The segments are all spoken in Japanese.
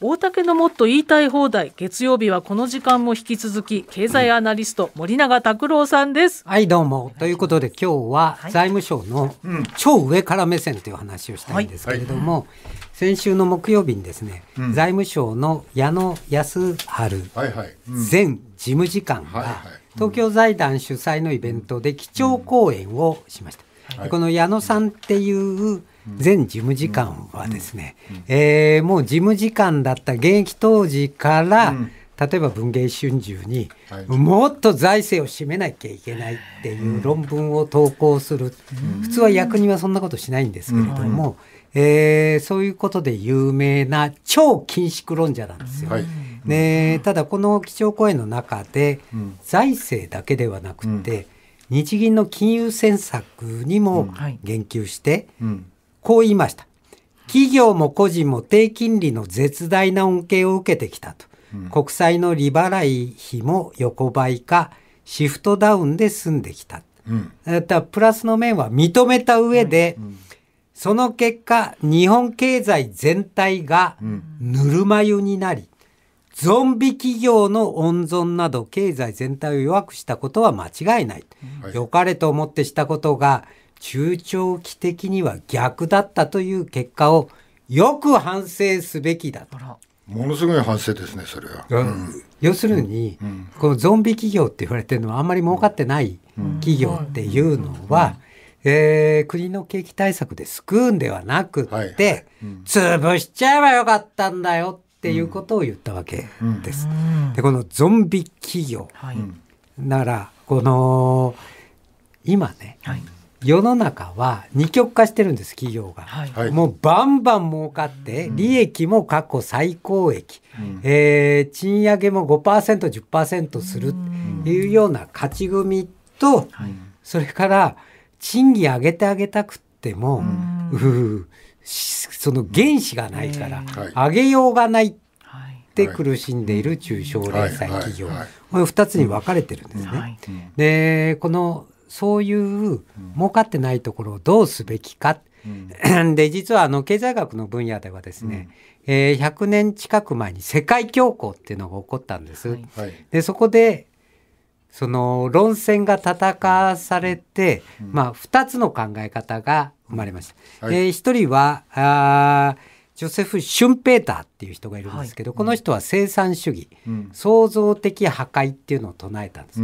大竹のもっと言いたい放題月曜日はこの時間も引き続き経済アナリスト森永拓郎さんです、はいどうもということで今日は財務省の超上から目線という話をしたいんですけれども、先週の木曜日にですね、財務省の矢野康治前事務次官が東京財団主催のイベントで基調講演をしました。この矢野さんっていう全事務次官はですね、えー、もう事務次官だった現役当時から、例えば文藝春秋に、もっと財政を締めなきゃいけないっていう論文を投稿する、普通は役人はそんなことしないんですけれども、うえそういうことで有名な超禁止論者なんですよ。ね、ただこの基調講演の中で、財政だけではなくて、日銀の金融政策にも言及して、こう言いました。企業も個人も低金利の絶大な恩恵を受けてきたと。国債の利払い費も横ばいか、シフトダウンで済んできた。うん、プラスの面は認めた上で、うんうん、その結果、日本経済全体がぬるま湯になり、ゾンビ企業の温存など経済全体を弱くしたことは間違いない。良、かれと思ってしたことが中長期的には逆だったという結果をよく反省すべきだと。ものすごい反省ですね、それは。うん、要するに、うん、このゾンビ企業って言われてるのはあんまり儲かってない企業っていうのは、えー、国の景気対策で救うんではなくて、はいはい、潰しちゃえばよかったんだよっていうことを言ったわけです。で、このゾンビ企業、はい、なら、この、今ね、はい世の中は二極化してるんです企業が、はい、もうバンバン儲かって、利益も過去最高益、うん、えー、賃上げも 5%10% するというような勝ち組と、それから賃金上げてあげたくても、うん、その原資がないから、上げようがないって苦しんでいる中小零細企業、これ2つに分かれてるんですね。でこのそういう儲かってないところをどうすべきか、うん、で実はあの経済学の分野ではですね、うん、えー、100年近く前に世界恐慌っていうのが起こったんです。はい、でそこでその論戦が戦わされて、うん、まあ、2つの考え方が生まれました。はい、えー、1人はあジョセフ・シュンペーターっていう人がいるんですけど、はい、この人は生産主義、創造的破壊っていうのを唱えたんです。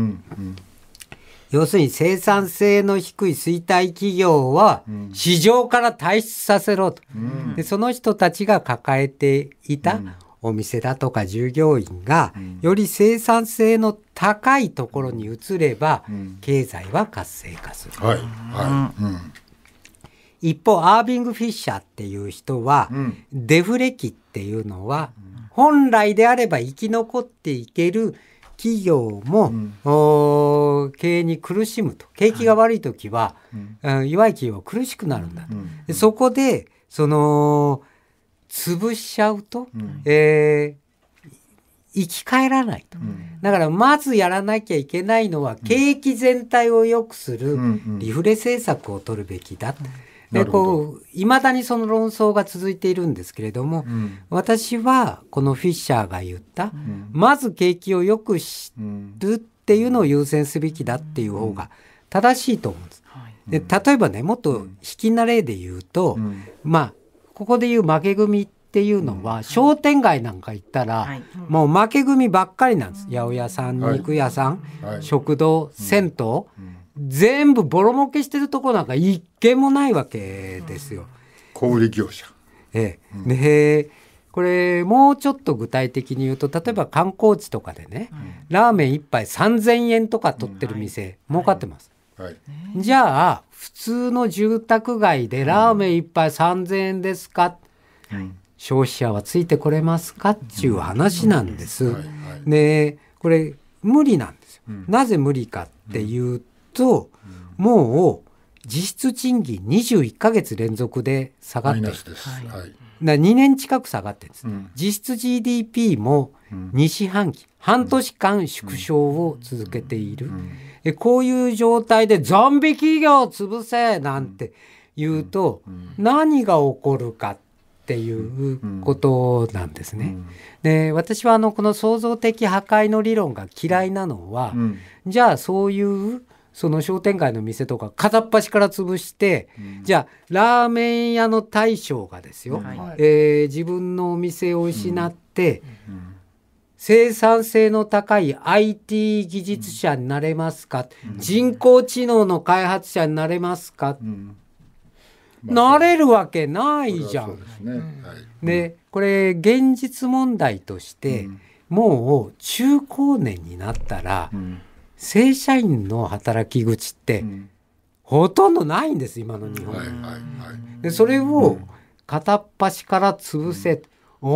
要するに生産性の低い衰退企業は市場から退出させろと、うん、でその人たちが抱えていたお店だとか従業員がより生産性の高いところに移れば経済は活性化する。はいはいうん一方アービング・フィッシャーっていう人は、うん、デフレ期っていうのは、本来であれば生き残っていける企業も、うん経営に苦しむと景気が悪い時は、はい、弱い企業は苦しくなるんだと、うん、そこでその潰しちゃうと、うん、えー、生き返らないと、うん、だからまずやらなきゃいけないのは景気全体を良くするリフレ政策を取るべきだ、でこういまだにその論争が続いているんですけれども、私はこのフィッシャーが言った、まず景気を良くするってっていうのを優先すべきだっていう方が正しいと思うんです。で例えばねもっと引きな例で言うと、うん、まあここで言う負け組っていうのは、うん、商店街なんか行ったら、はい、もう負け組ばっかりなんです、うん、八百屋さん肉屋さん、はい、食堂銭湯、全部ボロ儲けしてるとこなんか一軒もないわけですよ。小売業者、ええでこれもうちょっと具体的に言うと例えば観光地とかでね、ラーメン1杯3,000円とか取ってる店、うんはい、儲かってます。はい、じゃあ普通の住宅街でラーメン1杯3,000円ですか、うん、消費者はついてこれますかっていう話なんです。でこれ無理なんですよ。なぜ無理かっていうと、もう実質賃金21か月連続で下がってはい、な2年近く下がってんです、うん、実質 GDP も2四半期、うん、半年間縮小を続けている、うん、こういう状態でゾンビ企業を潰せなんて言うと、何が起こるかっていうことなんですね。で私はあのこの創造的破壊の理論が嫌いなのは、じゃあそういうその商店街の店とか片っ端から潰して、うん、じゃあラーメン屋の大将がですよ、はい、えー、自分のお店を失って、うんうん、生産性の高い IT 技術者になれますか、人工知能の開発者になれますか、まあ、なれるわけないじゃん。で、ねはい、これ現実問題として、もう中高年になったら、正社員の働き口って、ほとんどないんです今の日本、はいはい、でそれを片っ端から潰せ、うん、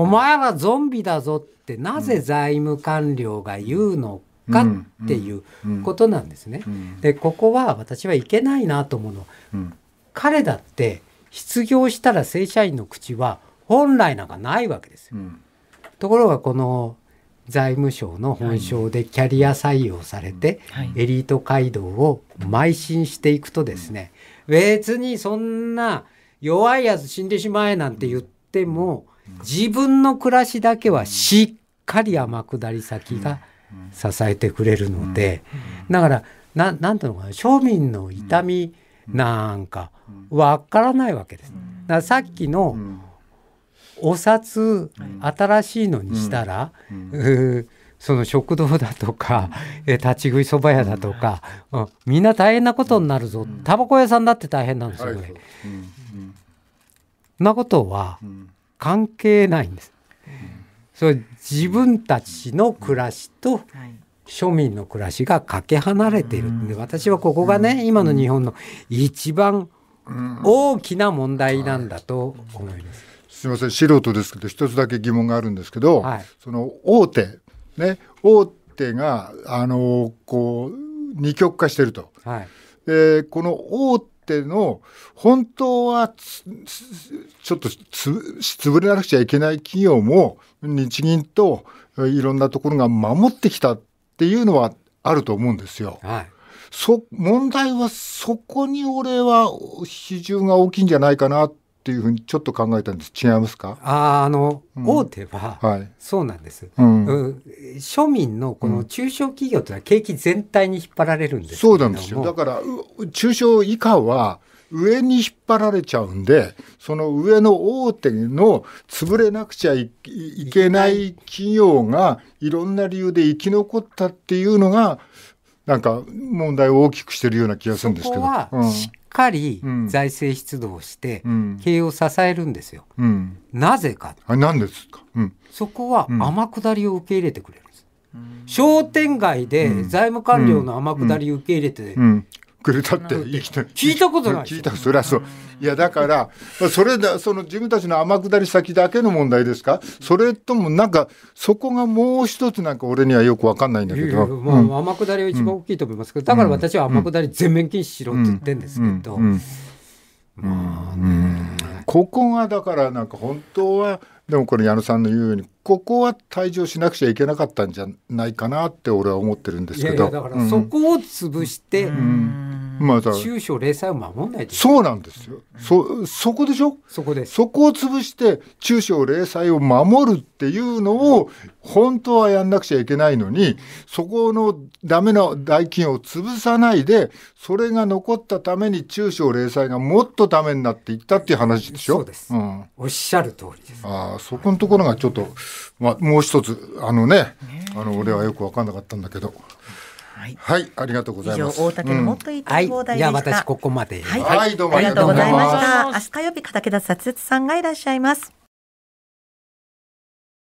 お前らゾンビだぞってなぜ財務官僚が言うのかっていうことなんですね。でここは私はいけないなと思うの、うん、彼だって失業したら正社員の口は本来なんかないわけですよ。うん、ところがこの財務省の本省でキャリア採用されて、エリート街道を邁進していくとですね、別にそんな弱いやつ死んでしまえなんて言っても、自分の暮らしだけはしっかり天下り先が支えてくれるので、だから、何ていうのかな、庶民の痛みなんかわからないわけです。だからさっきの、お札新しいのにしたら、その食堂だとか、え立ち食いそば屋だとか、みんな大変なことになるぞ、タバコ屋さんだって大変なんですよね。んなことは関係ないんです。それ自分たちの暮らしと庶民の暮らしがかけ離れているんで私はここがね今の日本の一番大きな問題なんだと思います。すみません素人ですけど一つだけ疑問があるんですけど、はい、その大手ね大手があのこう二極化してると、はい、でこの大手の本当はちょっとつ潰れなくちゃいけない企業も日銀といろんなところが守ってきたっていうのはあると思うんですよ。はいそ問題はそこに俺は比重が大きいんじゃないかなっていうふうにちょっと考えたんです違いますかああの、うん、大手は、そうなんです、うん、庶民のこの中小企業というのは景気全体に引っ張られるんですそうなんですよだから中小以下は上に引っ張られちゃうんで、その上の大手の潰れなくちゃいけない企業がいろんな理由で生き残ったっていうのが、なんか問題を大きくしてるような気がするんですけど。はしっかり財政出動して、経営を支えるんですよ。うん、なぜか。あ、なんですか。うん、そこは天下りを受け入れてくれるんです。商店街で財務官僚の天下りを受け入れて、くれたって生きて聞いたことない聞いたそれはそう、いやだからそれだその自分たちの天下り先だけの問題ですかそれともなんかそこがもう一つなんか俺にはよく分かんないんだけどまあ、天下りは一番大きいと思いますけど、だから私は天下り全面禁止しろって言ってるんですけど、まあここがだからなんか本当はでもこれ矢野さんの言うようにここは退場しなくちゃいけなかったんじゃないかなって俺は思ってるんですけどだからそこを潰して、うんまあ、中小零細を守らないそうなんですよ、そそこでしょそこでそこを潰して中小零細を守るっていうのを本当はやんなくちゃいけないのにそこのダメな代金を潰さないでそれが残ったために中小零細がもっとダメになっていったっていう話でしょそうです、うん、おっしゃる通りですああそこのところがちょっと、まあ、もう一つあのねあの俺はよく分かんなかったんだけど。はい、はい、ありがとうございます。大竹のもっといい展望台でした、うんはい、私ここまで。はい、はい、どうもありがとうございました。明日火曜日片桁田ささんがいらっしゃいます。